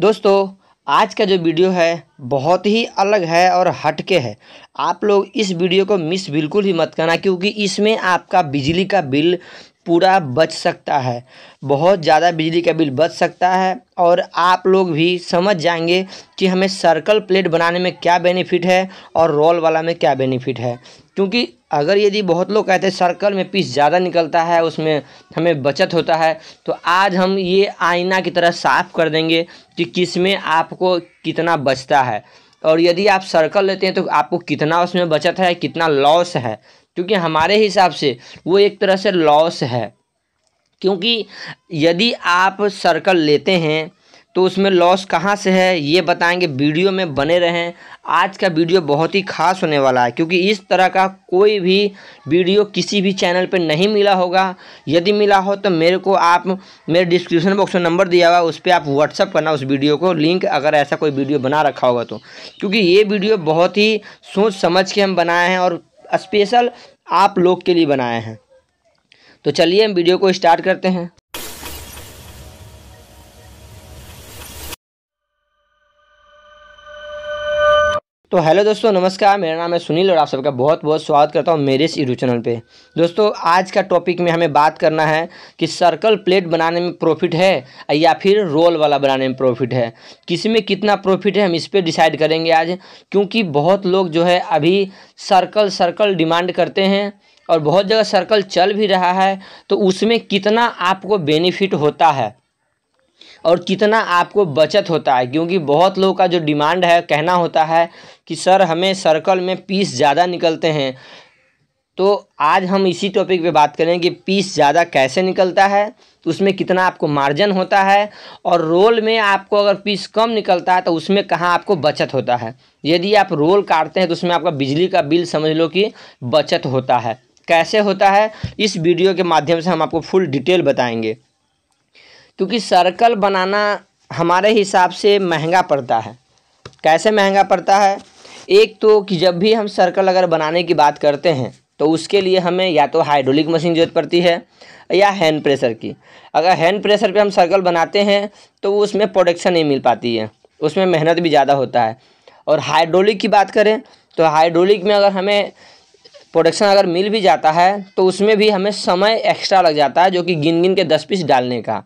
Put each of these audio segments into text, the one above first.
दोस्तों आज का जो वीडियो है बहुत ही अलग है और हटके है आप लोग इस वीडियो को मिस बिल्कुल ही मत करना क्योंकि इसमें आपका बिजली का बिल पूरा बच सकता है बहुत ज़्यादा बिजली का बिल बच सकता है और आप लोग भी समझ जाएंगे कि हमें सर्कल प्लेट बनाने में क्या बेनिफिट है और रोल वाला में क्या बेनिफिट है क्योंकि अगर यदि बहुत लोग कहते हैं सर्कल में पीस ज़्यादा निकलता है उसमें हमें बचत होता है तो आज हम ये आईना की तरह साफ़ कर देंगे कि किस में आपको कितना बचता है और यदि आप सर्कल लेते हैं तो आपको कितना उसमें बचत है कितना लॉस है क्योंकि हमारे हिसाब से वो एक तरह से लॉस है क्योंकि यदि आप सर्कल लेते हैं तो उसमें लॉस कहाँ से है ये बताएंगे वीडियो में बने रहें आज का वीडियो बहुत ही खास होने वाला है क्योंकि इस तरह का कोई भी वीडियो किसी भी चैनल पर नहीं मिला होगा यदि मिला हो तो मेरे को आप मेरे डिस्क्रिप्शन बॉक्स में नंबर दिया हुआ उस पर आप व्हाट्सअप करना उस वीडियो को लिंक अगर ऐसा कोई वीडियो बना रखा होगा तो क्योंकि ये वीडियो बहुत ही सोच समझ के हम बनाए हैं और स्पेशल आप लोग के लिए बनाए हैं तो चलिए हम वीडियो को स्टार्ट करते हैं तो हेलो दोस्तों नमस्कार मेरा नाम है सुनील और आप सबका बहुत बहुत स्वागत करता हूँ मेरे इस यूट्यूब चैनल पे दोस्तों आज का टॉपिक में हमें बात करना है कि सर्कल प्लेट बनाने में प्रॉफिट है या फिर रोल वाला बनाने में प्रॉफिट है किस में कितना प्रॉफिट है हम इस पर डिसाइड करेंगे आज क्योंकि बहुत लोग जो है अभी सर्कल सर्कल डिमांड करते हैं और बहुत जगह सर्कल चल भी रहा है तो उसमें कितना आपको बेनिफिट होता है और कितना आपको बचत होता है क्योंकि बहुत लोगों का जो डिमांड है कहना होता है कि सर हमें सर्कल में पीस ज़्यादा निकलते हैं तो आज हम इसी टॉपिक पे बात करें कि पीस ज़्यादा कैसे निकलता है उसमें कितना आपको मार्जिन होता है और रोल में आपको अगर पीस कम निकलता है तो उसमें कहाँ आपको बचत होता है यदि आप रोल काटते हैं तो उसमें आपका बिजली का बिल समझ लो कि बचत होता है कैसे होता है इस वीडियो के माध्यम से हम आपको फुल डिटेल बताएंगे क्योंकि सर्कल बनाना हमारे हिसाब से महंगा पड़ता है कैसे महंगा पड़ता है एक तो कि जब भी हम सर्कल अगर बनाने की बात करते हैं तो उसके लिए हमें या तो हाइड्रोलिक मशीन जरूरत पड़ती है या हैंड प्रेशर की अगर हैंड प्रेशर पे हम सर्कल बनाते हैं तो उसमें प्रोडक्शन नहीं मिल पाती है उसमें मेहनत भी ज़्यादा होता है और हाइड्रोलिक की बात करें तो हाइड्रोलिक में अगर हमें प्रोडक्शन अगर मिल भी जाता है तो उसमें भी हमें समय एक्स्ट्रा लग जाता है जो कि गिन गिन के दस पीस डालने का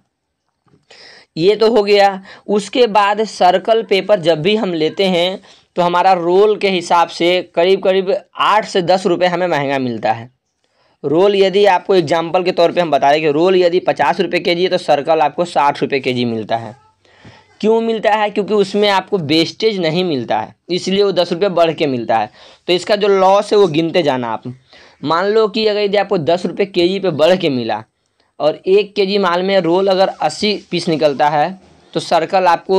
ये तो हो गया उसके बाद सर्कल पेपर जब भी हम लेते हैं तो हमारा रोल के हिसाब से करीब करीब आठ से दस रुपये हमें महंगा मिलता है रोल यदि आपको एग्जाम्पल के तौर पे हम बता रहे कि रोल यदि पचास रुपये के जी है तो सर्कल आपको साठ रुपये के जी मिलता है क्यों मिलता है क्योंकि उसमें आपको वेस्टेज नहीं मिलता है इसलिए वो दस रुपये बढ़ के मिलता है तो इसका जो लॉस है वो गिनते जाना आप मान लो कि अगर यदि आपको दस रुपये के जी पर बढ़ के मिला और एक के जी माल में रोल अगर अस्सी पीस निकलता है तो सर्कल आपको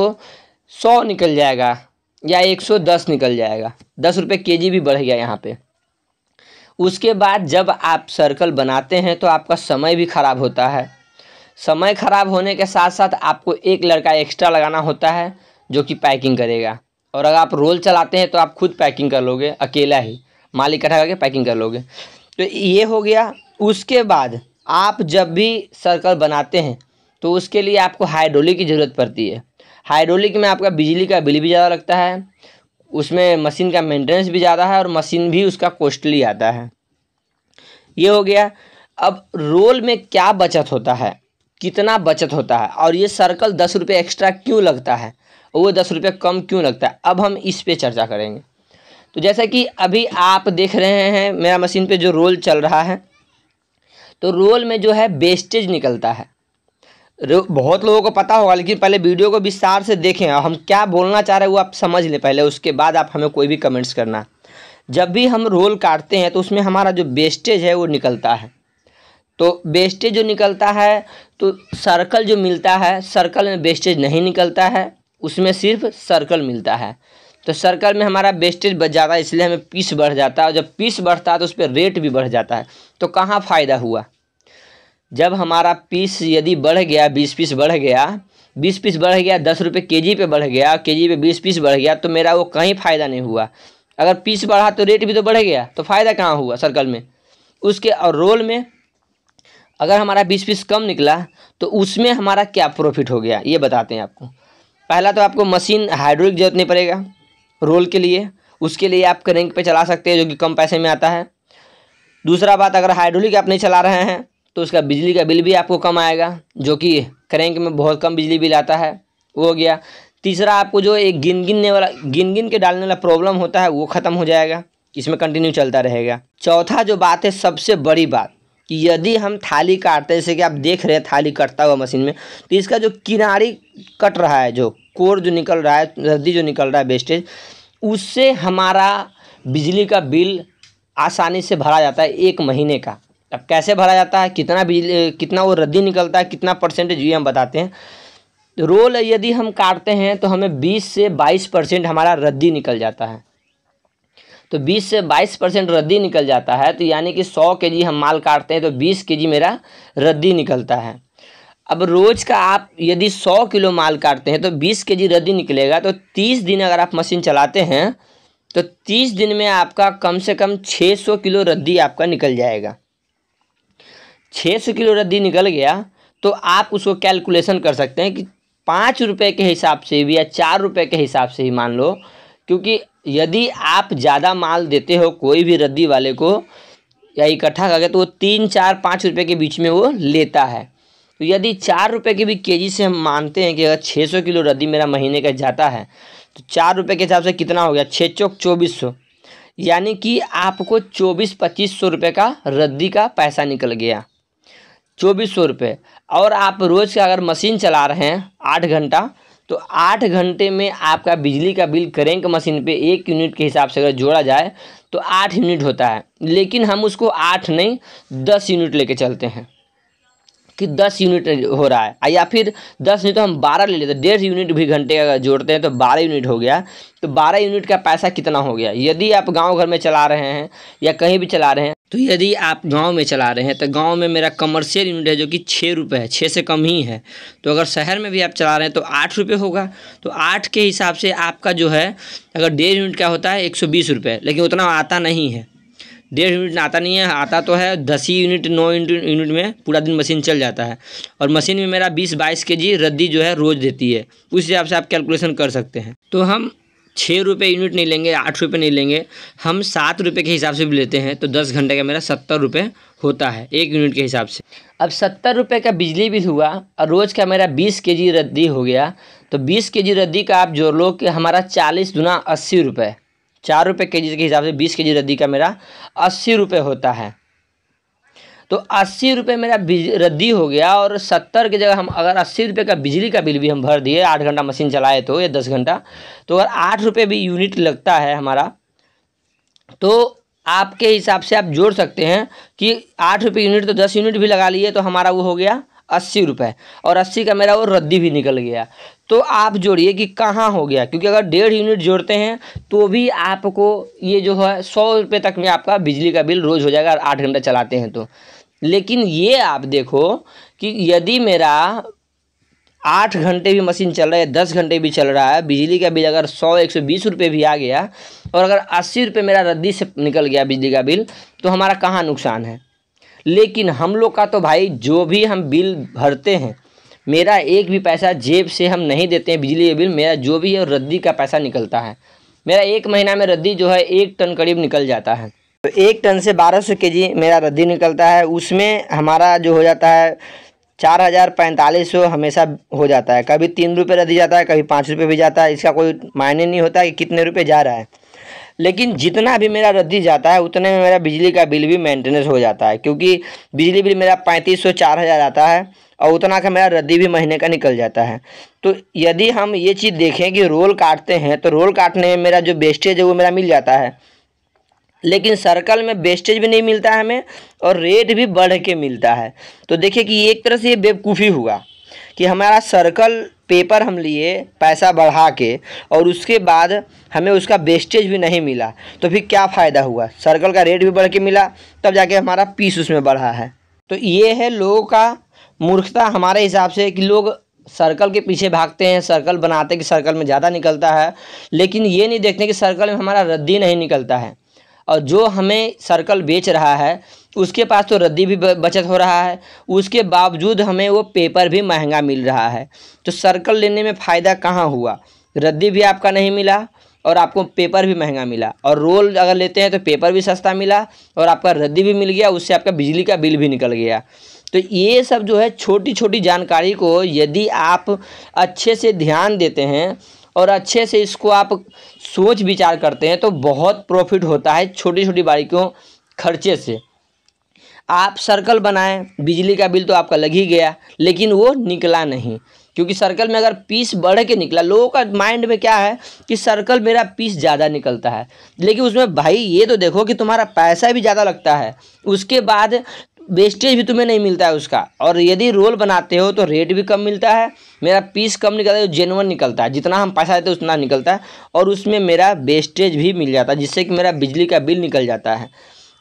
सौ निकल जाएगा या 110 निकल जाएगा दस रुपये के जी भी बढ़ गया यहाँ पे उसके बाद जब आप सर्कल बनाते हैं तो आपका समय भी ख़राब होता है समय ख़राब होने के साथ साथ आपको एक लड़का एक्स्ट्रा लगाना होता है जो कि पैकिंग करेगा और अगर आप रोल चलाते हैं तो आप खुद पैकिंग कर लोगे अकेला ही मालिक इकट्ठा करके पैकिंग कर लोगे तो ये हो गया उसके बाद आप जब भी सर्कल बनाते हैं तो उसके लिए आपको हाइड्रोलिक की ज़रूरत पड़ती है हाइड्रोलिक में आपका बिजली का बिल भी ज़्यादा लगता है उसमें मशीन का मेंटेनेंस भी ज़्यादा है और मशीन भी उसका कॉस्टली आता है ये हो गया अब रोल में क्या बचत होता है कितना बचत होता है और ये सर्कल दस रुपये एक्स्ट्रा क्यों लगता है वो दस रुपये कम क्यों लगता है अब हम इस पर चर्चा करेंगे तो जैसा कि अभी आप देख रहे हैं मेरा मशीन पर जो रोल चल रहा है तो रोल में जो है वेस्टेज निकलता है बहुत लोगों को पता होगा लेकिन पहले वीडियो को विस्तार से देखें और हम क्या बोलना चाह रहे हैं वो आप समझ लें पहले उसके बाद आप हमें कोई भी कमेंट्स करना जब भी हम रोल काटते हैं तो उसमें हमारा जो वेस्टेज है वो निकलता है तो वेस्टेज जो निकलता है तो सर्कल जो मिलता है सर्कल में वेस्टेज नहीं निकलता है उसमें सिर्फ सर्कल मिलता है तो सर्कल में हमारा वेस्टेज बच जाता है इसलिए हमें पीस बढ़ जाता है और जब पीस बढ़ता है तो उस पर रेट भी बढ़ जाता है तो कहाँ फ़ायदा हुआ जब हमारा पीस यदि बढ़ गया बीस पीस बढ़ गया बीस पीस बढ़ गया दस रुपये के जी पर बढ़ गया के जी पर बीस पीस बढ़ गया तो मेरा वो कहीं फ़ायदा नहीं हुआ अगर पीस बढ़ा तो रेट भी तो बढ़ गया तो फ़ायदा कहाँ हुआ सर्कल में उसके और रोल में अगर हमारा बीस पीस कम निकला तो उसमें हमारा क्या प्रॉफिट हो गया ये बताते हैं आपको पहला तो आपको मशीन हाइड्रोलिक जरूरत नहीं पड़ेगा रोल के लिए उसके लिए आप करेंट पे चला सकते हैं जो कि कम पैसे में आता है दूसरा बात अगर हाइड्रोलिक आप नहीं चला रहे हैं तो उसका बिजली का बिल भी आपको कम आएगा जो कि क्रैंक में बहुत कम बिजली बिल आता है वो हो गया तीसरा आपको जो एक गिन गिनने वाला गिन गिन के डालने वाला प्रॉब्लम होता है वो ख़त्म हो जाएगा इसमें कंटिन्यू चलता रहेगा चौथा जो बात है सबसे बड़ी बात कि यदि हम थाली काटते जैसे कि आप देख रहे हैं थाली कटता हुआ मशीन में तो इसका जो किनारी कट रहा है जो कोर जो निकल रहा है रद्दी जो निकल रहा है वेस्टेज उससे हमारा बिजली का बिल आसानी से भरा जाता है एक महीने का अब कैसे भरा जाता है कितना बिजली कितना वो रद्दी निकलता है कितना परसेंटेज ये हम बताते हैं रोल यदि हम काटते हैं तो हमें 20 से 22 परसेंट हमारा रद्दी निकल जाता है तो 20 से 22 परसेंट रद्दी निकल जाता है तो यानी कि 100 के जी हम माल काटते हैं तो 20 के जी मेरा रद्दी निकलता है अब रोज़ का आप यदि 100 किलो माल काटते हैं तो 20 के जी रद्दी निकलेगा तो 30 दिन अगर आप मशीन चलाते हैं तो 30 दिन में आपका कम से कम 600 किलो रद्दी आपका निकल जाएगा छः सौ किलो रद्दी निकल गया तो आप उसको कैलकुलेशन कर सकते हैं कि पाँच रुपये के हिसाब से भी या चार रुपये के हिसाब से ही मान लो क्योंकि यदि आप ज़्यादा माल देते हो कोई भी रद्दी वाले को या इकट्ठा करके तो वो तीन चार पाँच रुपये के बीच में वो लेता है तो यदि चार रुपये के भी केजी से हम मानते हैं कि अगर छः सौ किलो रद्दी मेरा महीने का जाता है तो चार रुपये के हिसाब से कितना हो गया छः चौक चौबीस सौ यानी कि आपको चौबीस पच्चीस सौ रुपये का रद्दी का पैसा निकल गया चौबीस सौ रुपये और आप रोज़ का अगर मशीन चला रहे हैं आठ घंटा तो आठ घंटे में आपका बिजली का बिल करेंक मशीन पे एक यूनिट के हिसाब से अगर जोड़ा जाए तो आठ यूनिट होता है लेकिन हम उसको आठ नहीं दस यूनिट लेके चलते हैं कि दस यूनिट हो रहा है या फिर दस नहीं तो हम बारह ले लेते डेढ़ यूनिट भी घंटे का जोड़ते हैं तो बारह यूनिट हो गया तो बारह यूनिट का पैसा कितना हो गया यदि आप गाँव घर में चला रहे हैं या कहीं भी चला रहे हैं तो यदि आप गांव में चला रहे हैं तो गांव में मेरा कमर्शियल यूनिट है जो कि छः रुपये है छः से कम ही है तो अगर शहर में भी आप चला रहे हैं तो आठ रुपये होगा तो आठ के हिसाब से आपका जो है अगर डेढ़ यूनिट का होता है एक सौ बीस रुपये लेकिन उतना आता नहीं है डेढ़ यूनिट आता नहीं है आता तो है दस ही यूनिट नौ यूनिट यूनिट में पूरा दिन मशीन चल जाता है और मशीन में मेरा बीस बाईस के जी रद्दी जो है रोज़ देती है उस हिसाब से आप कैलकुलेशन कर सकते हैं तो हम छः रुपये यूनिट नहीं लेंगे आठ रुपये नहीं लेंगे हम सात रुपये के हिसाब से भी लेते हैं तो दस घंटे का मेरा सत्तर रुपये होता है एक यूनिट के हिसाब से अब सत्तर रुपये का बिजली बिल हुआ और रोज़ का मेरा बीस के जी रद्दी हो गया तो बीस के जी रद्दी का आप जोड़ लो कि हमारा चालीस दुना अस्सी रुपये चार रुपये के जी के हिसाब से बीस के जी रद्दी का मेरा अस्सी रुपये होता है तो अस्सी रुपये मेरा रद्दी हो गया और सत्तर की जगह हम अगर अस्सी रुपये का बिजली का बिल भी हम भर दिए आठ घंटा मशीन चलाए तो या दस घंटा तो अगर आठ रुपये भी यूनिट लगता है हमारा तो आपके हिसाब से आप जोड़ सकते हैं कि आठ रुपये यूनिट तो दस यूनिट भी लगा लिए तो हमारा वो हो गया अस्सी रुपये और अस्सी का मेरा वो रद्दी भी निकल गया तो आप जोड़िए कि कहाँ हो गया क्योंकि अगर डेढ़ यूनिट जोड़ते हैं तो भी आपको ये जो है सौ रुपये तक में आपका बिजली का बिल रोज़ हो जाएगा आठ घंटा चलाते हैं तो लेकिन ये आप देखो कि यदि मेरा आठ घंटे भी मशीन चल रहा है दस घंटे भी चल रहा है बिजली का बिल अगर सौ एक सौ बीस रुपये भी आ गया और अगर अस्सी रुपये मेरा रद्दी से निकल गया बिजली का बिल तो हमारा कहाँ नुकसान है लेकिन हम लोग का तो भाई जो भी हम बिल भरते हैं मेरा एक भी पैसा जेब से हम नहीं देते हैं बिजली का बिल मेरा जो भी है रद्दी का पैसा निकलता है मेरा एक महीना में रद्दी जो है एक टन करीब निकल जाता है एक टन से बारह सौ के जी मेरा रद्दी निकलता है उसमें हमारा जो हो जाता है चार हज़ार पैंतालीस सौ हमेशा हो जाता है कभी तीन रुपये रद्दी जाता है कभी पाँच रुपये भी जाता है इसका कोई मायने नहीं होता कि कितने रुपये जा रहा है लेकिन जितना भी मेरा रद्दी जाता है उतने में मेरा बिजली का बिल भी मेंटेनेंस हो जाता है क्योंकि बिजली बिल मेरा पैंतीस सौ चार हज़ार आता है और उतना का मेरा रद्दी भी महीने का निकल जाता है तो यदि हम ये चीज़ देखें कि रोल काटते हैं तो रोल काटने में मेरा जो वेस्टेज है वो मेरा मिल जाता है लेकिन सर्कल में वेस्टेज भी नहीं मिलता है हमें और रेट भी बढ़ के मिलता है तो देखिए कि एक तरह से ये बेवकूफ़ी हुआ कि हमारा सर्कल पेपर हम लिए पैसा बढ़ा के और उसके बाद हमें उसका वेस्टेज भी नहीं मिला तो फिर क्या फ़ायदा हुआ सर्कल का रेट भी बढ़ के मिला तब जाके हमारा पीस उसमें बढ़ा है तो ये है लोगों का मूर्खता हमारे हिसाब से कि लोग सर्कल के पीछे भागते हैं सर्कल बनाते हैं कि सर्कल में ज़्यादा निकलता है लेकिन ये नहीं देखते कि सर्कल में हमारा रद्दी नहीं निकलता है और जो हमें सर्कल बेच रहा है उसके पास तो रद्दी भी बचत हो रहा है उसके बावजूद हमें वो पेपर भी महंगा मिल रहा है तो सर्कल लेने में फ़ायदा कहाँ हुआ रद्दी भी आपका नहीं मिला और आपको पेपर भी महंगा मिला और रोल अगर लेते हैं तो पेपर भी सस्ता मिला और आपका रद्दी भी मिल गया उससे आपका बिजली का बिल भी निकल गया तो ये सब जो है छोटी छोटी जानकारी को यदि आप अच्छे से ध्यान देते हैं और अच्छे से इसको आप सोच विचार करते हैं तो बहुत प्रॉफिट होता है छोटी छोटी बारीकियों खर्चे से आप सर्कल बनाएं बिजली का बिल तो आपका लग ही गया लेकिन वो निकला नहीं क्योंकि सर्कल में अगर पीस बढ़ के निकला लोगों का माइंड में क्या है कि सर्कल मेरा पीस ज़्यादा निकलता है लेकिन उसमें भाई ये तो देखो कि तुम्हारा पैसा भी ज़्यादा लगता है उसके बाद वेस्टेज भी तुम्हें नहीं मिलता है उसका और यदि रोल बनाते हो तो रेट भी कम मिलता है मेरा पीस कम निकलता है जेनवन निकलता है जितना हम पैसा देते हैं उतना निकलता है और उसमें मेरा वेस्टेज भी मिल जाता है जिससे कि मेरा बिजली का बिल निकल जाता है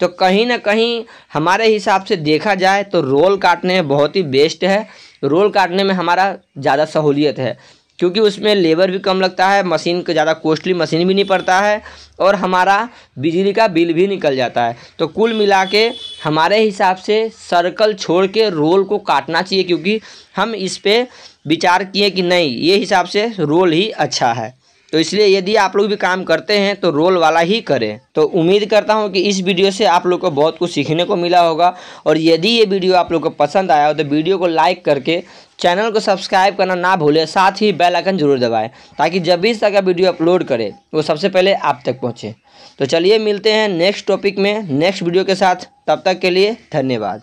तो कहीं ना कहीं हमारे हिसाब से देखा जाए तो रोल काटने में बहुत ही बेस्ट है रोल काटने में हमारा ज़्यादा सहूलियत है क्योंकि उसमें लेबर भी कम लगता है मशीन का ज़्यादा कॉस्टली मशीन भी नहीं पड़ता है और हमारा बिजली का बिल भी निकल जाता है तो कुल मिला के हमारे हिसाब से सर्कल छोड़ के रोल को काटना चाहिए क्योंकि हम इस पर विचार किए कि नहीं ये हिसाब से रोल ही अच्छा है तो इसलिए यदि आप लोग भी काम करते हैं तो रोल वाला ही करें तो उम्मीद करता हूँ कि इस वीडियो से आप लोग को बहुत कुछ सीखने को मिला होगा और यदि ये वीडियो आप लोग को पसंद आया हो तो वीडियो को लाइक करके चैनल को सब्सक्राइब करना ना भूलें साथ ही बेल आइकन जरूर दबाएं ताकि जब भी इस तरह का वीडियो अपलोड करें वो सबसे पहले आप तक पहुँचे तो चलिए मिलते हैं नेक्स्ट टॉपिक में नेक्स्ट वीडियो के साथ तब तक के लिए धन्यवाद